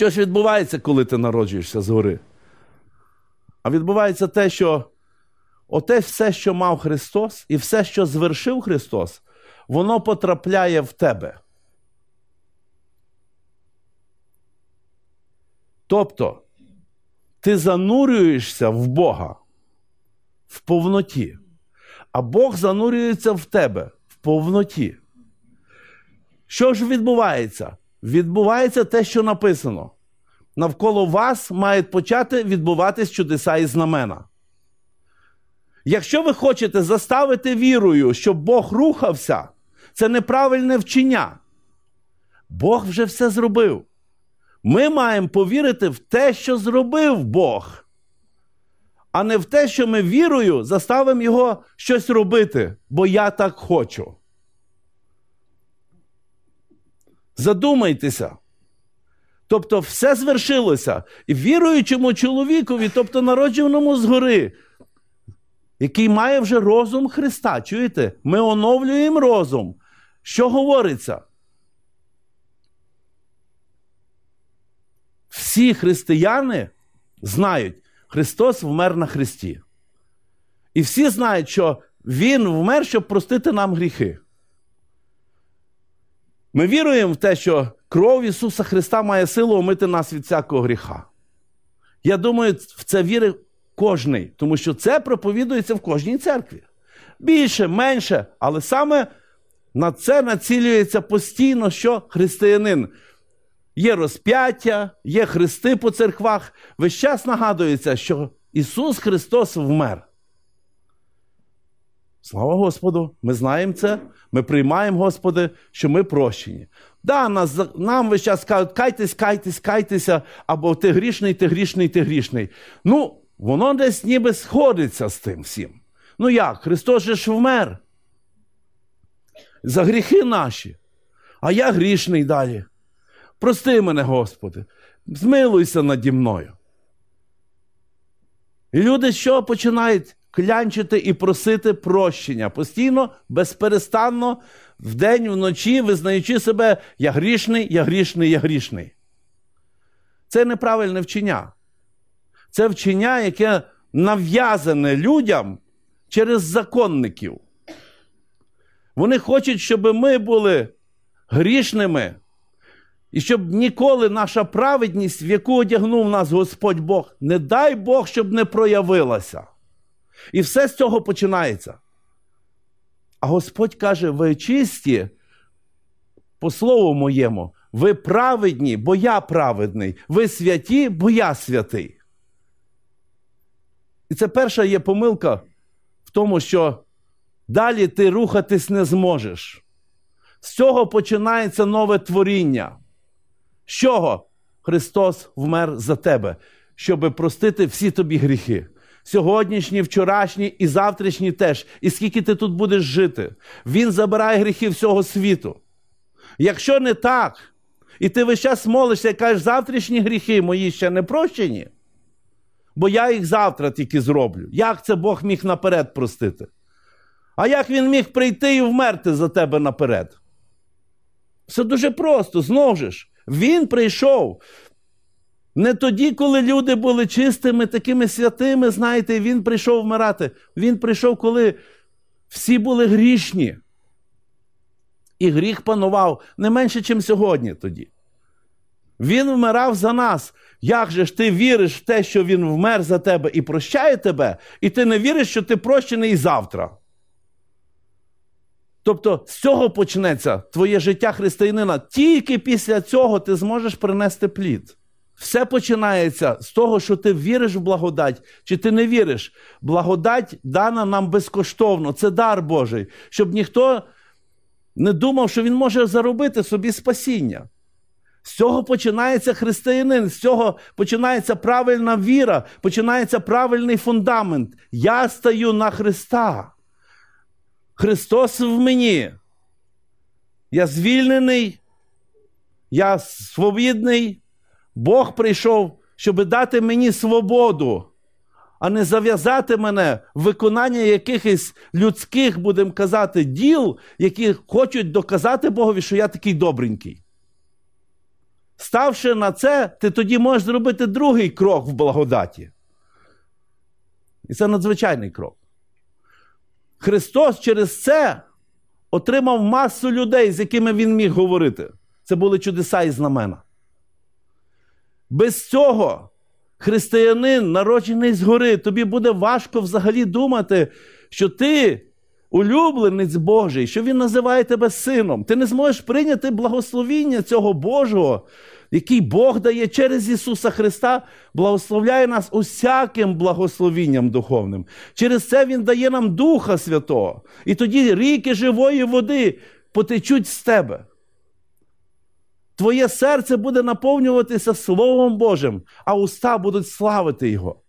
Що ж відбувається, коли ти народжуєшся згори? А відбувається те, що оте все, що мав Христос, і все, що звершив Христос, воно потрапляє в тебе. Тобто ти занурюєшся в Бога в повноті, а Бог занурюється в тебе в повноті. Що ж відбувається? відбувається те, що написано. Навколо вас мають почати відбуватись чудеса і знамена. Якщо ви хочете заставити вірою, щоб Бог рухався, це неправильне вчення. Бог вже все зробив. Ми маємо повірити в те, що зробив Бог, а не в те, що ми вірою заставимо Його щось робити, бо я так хочу. Задумайтеся. Тобто, все звершилося і віруючому чоловікові, тобто народженому згори, який має вже розум Христа. Чуєте? Ми оновлюємо розум. Що говориться? Всі християни знають, Христос вмер на Христі. І всі знають, що Він вмер, щоб простити нам гріхи. Ми віруємо в те, що кров Ісуса Христа має силу омити нас від всякого гріха. Я думаю, в це вірить кожний, тому що це проповідується в кожній церкві. Більше, менше, але саме на це націлюється постійно, що християнин. Є розп'яття, є хрести по церквах. Весь час нагадується, що Ісус Христос вмер. Слава Господу! Ми знаємо це, ми приймаємо, Господи, що ми прощені. Да, нас, Нам весь час кажуть, кайтесь, кайтесь, кайтеся, або ти грішний, ти грішний, ти грішний. Ну, воно десь ніби сходиться з тим всім. Ну як? Христос же ж вмер. За гріхи наші, а я грішний далі. Прости мене, Господи, змилуйся наді мною. І люди що починають клянчити і просити прощення постійно, безперестанно, вдень, вночі, визнаючи себе, я грішний, я грішний, я грішний. Це неправильне вчення. Це вчення, яке нав'язане людям через законників. Вони хочуть, щоб ми були грішними, і щоб ніколи наша праведність, в яку одягнув нас Господь Бог, не дай Бог, щоб не проявилася. І все з цього починається. А Господь каже: ви чисті, по слову моєму, ви праведні, бо я праведний, ви святі, бо я святий. І це перша є помилка в тому, що далі ти рухатись не зможеш. З цього починається нове творіння. З чого Христос вмер за тебе, щоби простити всі тобі гріхи. Сьогоднішні, вчорашні і завтрашні теж, і скільки ти тут будеш жити. Він забирає гріхи всього світу. Якщо не так, і ти весь час молишся і кажеш, завтрашні гріхи мої ще не прощені, бо я їх завтра тільки зроблю. Як це Бог міг наперед простити? А як він міг прийти і вмерти за тебе наперед? Все дуже просто, знову ж. Він прийшов не тоді, коли люди були чистими, такими святими, знаєте, він прийшов вмирати. Він прийшов, коли всі були грішні. І гріх панував не менше, ніж сьогодні тоді. Він вмирав за нас. Як же ж ти віриш в те, що він вмер за тебе і прощає тебе, і ти не віриш, що ти прощений і завтра? Тобто з цього почнеться твоє життя християнина. Тільки після цього ти зможеш принести плід. Все починається з того, що ти віриш в благодать, чи ти не віриш. Благодать дана нам безкоштовно, це дар Божий, щоб ніхто не думав, що він може заробити собі спасіння. З цього починається християнин, з цього починається правильна віра, починається правильний фундамент. Я стаю на Христа. Христос в мені. Я звільнений, я свобідний. Бог прийшов, щоб дати мені свободу, а не зав'язати мене в виконання якихось людських, будемо казати, діл, які хочуть доказати Богові, що я такий добренький. Ставши на це, ти тоді можеш зробити другий крок в благодаті. І це надзвичайний крок. Христос через це отримав масу людей, з якими Він міг говорити. Це були чудеса і знамена. Без цього християнин, народжений згори, тобі буде важко взагалі думати, що ти улюбленець Божий, що Він називає тебе сином. Ти не зможеш прийняти благословіння цього Божого, який Бог дає через Ісуса Христа, благословляє нас усяким благословінням духовним. Через це Він дає нам Духа Святого. І тоді ріки живої води потечуть з тебе. Твоє серце буде наповнюватися Словом Божим, а уста будуть славити Його.